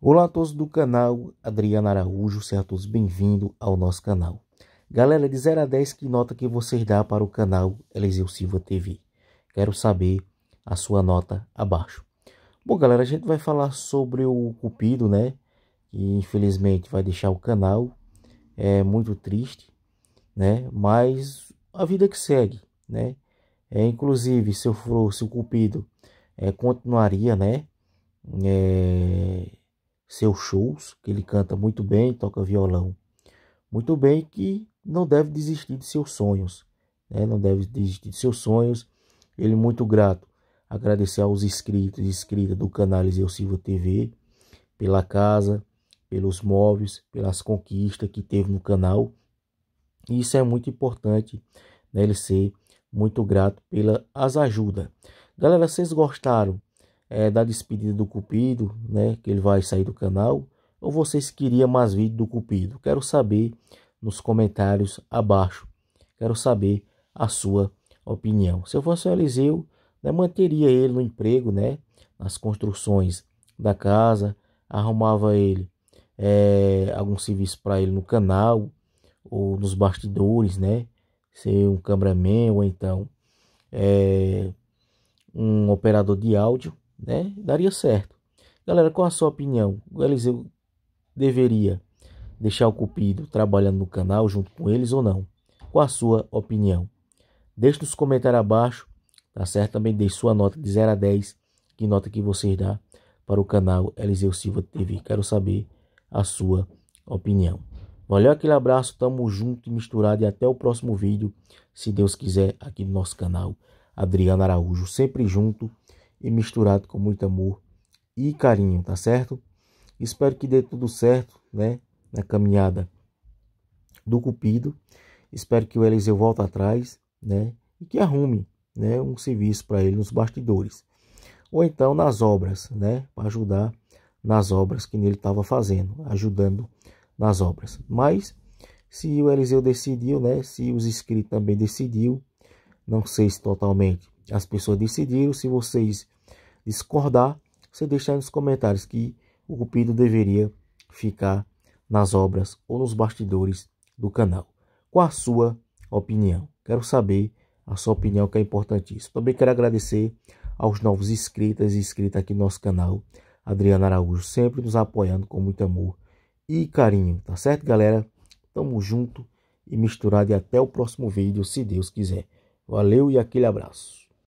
Olá a todos do canal Adriano Araújo, sejam todos bem-vindos ao nosso canal. Galera, é de 0 a 10, que nota que vocês dão para o canal Eliseu Silva TV? Quero saber a sua nota abaixo. Bom, galera, a gente vai falar sobre o Cupido, né? Que infelizmente vai deixar o canal. É muito triste, né? Mas a vida que segue, né? É, inclusive, se eu fosse o Cupido, é, continuaria, né? É, seus shows, que ele canta muito bem, toca violão muito bem, que não deve desistir de seus sonhos, né? não deve desistir de seus sonhos. Ele muito grato, agradecer aos inscritos e inscritas do canal Eliseu Silva TV, pela casa, pelos móveis, pelas conquistas que teve no canal. E isso é muito importante, né? ele ser muito grato pelas ajudas. Galera, vocês gostaram é, da despedida do Cupido, né? Que ele vai sair do canal. Ou vocês queriam mais vídeo do Cupido? Quero saber nos comentários abaixo. Quero saber a sua opinião. Se eu fosse o Eliseu, né, manteria ele no emprego, né? Nas construções da casa, arrumava ele é, algum serviço para ele no canal ou nos bastidores, né? Ser um cameraman ou então é, um operador de áudio, né? Daria certo. Galera, qual a sua opinião? O Eliseu deveria deixar o Cupido trabalhando no canal junto com eles ou não? Qual a sua opinião? Deixe nos comentários abaixo, tá certo? Também deixe sua nota de 0 a 10, que nota que vocês dá para o canal Eliseu Silva TV. Quero saber a sua opinião. Valeu, aquele abraço, tamo junto e misturado e até o próximo vídeo, se Deus quiser, aqui no nosso canal. Adriano Araújo, sempre junto e misturado com muito amor e carinho, tá certo? Espero que dê tudo certo, né? Na caminhada do Cupido. Espero que o Eliseu volte atrás, né? E que arrume, né? Um serviço para ele nos bastidores. Ou então nas obras, né? Para ajudar nas obras que ele estava fazendo, ajudando nas obras. Mas se o Eliseu decidiu, né? Se os inscritos também decidiu, não sei se totalmente, as pessoas decidiram. Se vocês discordar, você deixar nos comentários que o cupido deveria ficar nas obras ou nos bastidores do canal. Qual a sua opinião? Quero saber a sua opinião que é importantíssima. Também quero agradecer aos novos inscritas e inscritas aqui no nosso canal. Adriana Araújo sempre nos apoiando com muito amor e carinho, tá certo, galera? Tamo junto e misturado e até o próximo vídeo, se Deus quiser. Valeu e aquele abraço.